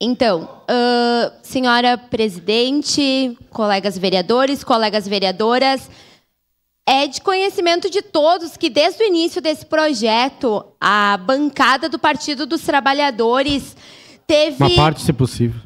Então, uh, senhora presidente, colegas vereadores, colegas vereadoras, é de conhecimento de todos que desde o início desse projeto, a bancada do Partido dos Trabalhadores teve. Uma parte, se possível.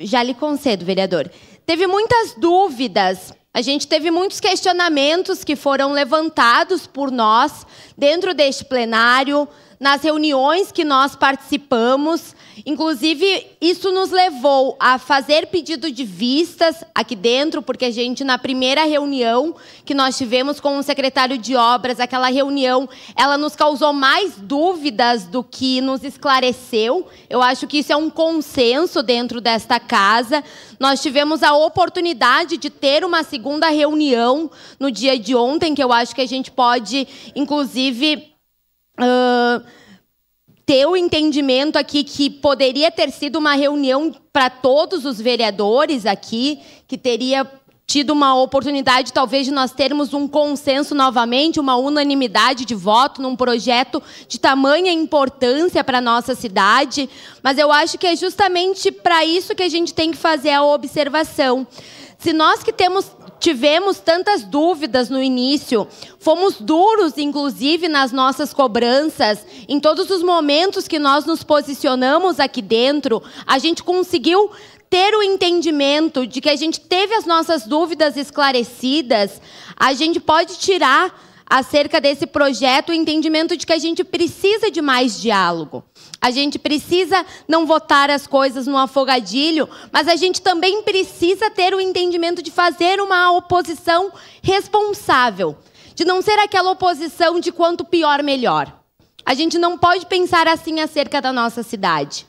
Já lhe concedo, vereador. Teve muitas dúvidas a gente teve muitos questionamentos que foram levantados por nós dentro deste plenário, nas reuniões que nós participamos. Inclusive, isso nos levou a fazer pedido de vistas aqui dentro, porque a gente, na primeira reunião que nós tivemos com o secretário de obras, aquela reunião, ela nos causou mais dúvidas do que nos esclareceu. Eu acho que isso é um consenso dentro desta casa. Nós tivemos a oportunidade de ter uma segunda reunião no dia de ontem, que eu acho que a gente pode, inclusive, ter o entendimento aqui que poderia ter sido uma reunião para todos os vereadores aqui, que teria tido uma oportunidade, talvez, de nós termos um consenso novamente, uma unanimidade de voto num projeto de tamanha importância para a nossa cidade. Mas eu acho que é justamente para isso que a gente tem que fazer a observação. Se nós que temos tivemos tantas dúvidas no início, fomos duros, inclusive, nas nossas cobranças, em todos os momentos que nós nos posicionamos aqui dentro, a gente conseguiu ter o entendimento de que a gente teve as nossas dúvidas esclarecidas, a gente pode tirar acerca desse projeto o entendimento de que a gente precisa de mais diálogo. A gente precisa não votar as coisas no afogadilho, mas a gente também precisa ter o entendimento de fazer uma oposição responsável, de não ser aquela oposição de quanto pior melhor. A gente não pode pensar assim acerca da nossa cidade.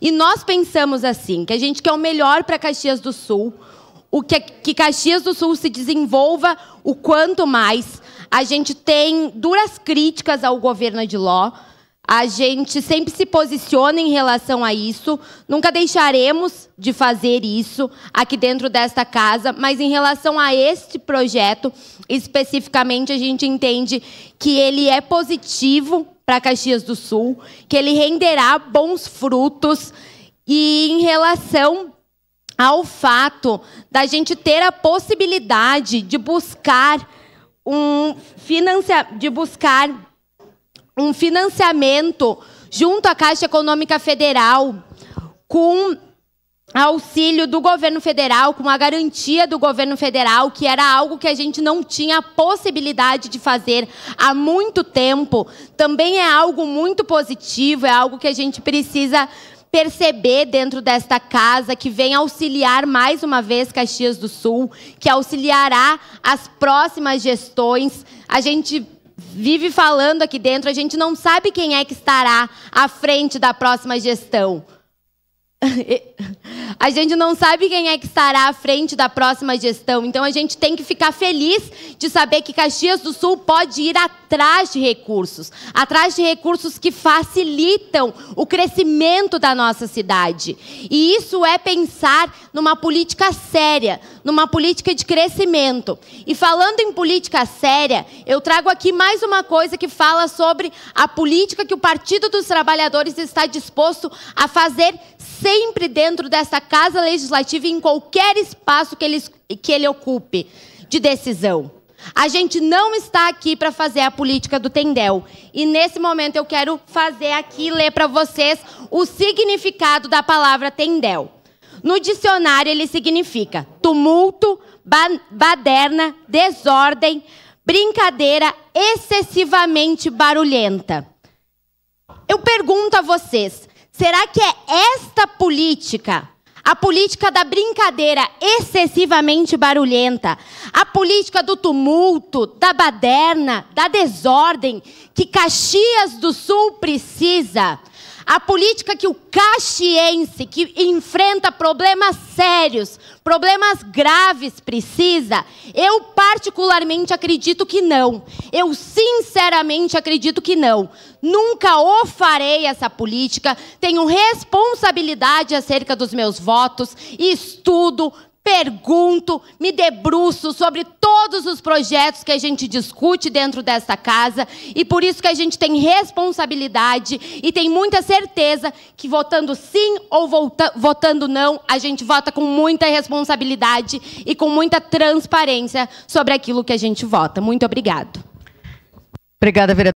E nós pensamos assim, que a gente quer o melhor para Caxias do Sul, o que, que Caxias do Sul se desenvolva o quanto mais, a gente tem duras críticas ao governo de Ló. A gente sempre se posiciona em relação a isso. Nunca deixaremos de fazer isso aqui dentro desta casa, mas em relação a este projeto especificamente, a gente entende que ele é positivo para Caxias do Sul, que ele renderá bons frutos e em relação ao fato da gente ter a possibilidade de buscar um financia... de buscar um financiamento junto à Caixa Econômica Federal com auxílio do governo federal, com a garantia do governo federal, que era algo que a gente não tinha possibilidade de fazer há muito tempo, também é algo muito positivo, é algo que a gente precisa perceber dentro desta casa que vem auxiliar mais uma vez Caxias do Sul, que auxiliará as próximas gestões. A gente vive falando aqui dentro, a gente não sabe quem é que estará à frente da próxima gestão. a gente não sabe quem é que estará à frente da próxima gestão, então a gente tem que ficar feliz de saber que Caxias do Sul pode ir atrás de recursos atrás de recursos que facilitam o crescimento da nossa cidade. E isso é pensar numa política séria, numa política de crescimento. E falando em política séria, eu trago aqui mais uma coisa que fala sobre a política que o Partido dos Trabalhadores está disposto a fazer sempre dentro dessa casa legislativa, em qualquer espaço que ele, que ele ocupe de decisão. A gente não está aqui para fazer a política do Tendel. E nesse momento eu quero fazer aqui, ler para vocês o significado da palavra Tendel. No dicionário, ele significa tumulto, ba baderna, desordem, brincadeira excessivamente barulhenta. Eu pergunto a vocês: Será que é esta política, a política da brincadeira excessivamente barulhenta, a política do tumulto, da baderna, da desordem, que Caxias do Sul precisa? A política que o caxiense, que enfrenta problemas sérios, problemas graves, precisa? Eu, particularmente, acredito que não. Eu, sinceramente, acredito que não. Nunca o farei essa política. Tenho responsabilidade acerca dos meus votos, estudo, pergunto, me debruço sobre todos os projetos que a gente discute dentro desta casa e por isso que a gente tem responsabilidade e tem muita certeza que votando sim ou vota, votando não, a gente vota com muita responsabilidade e com muita transparência sobre aquilo que a gente vota. Muito obrigado. Obrigada, vereadora.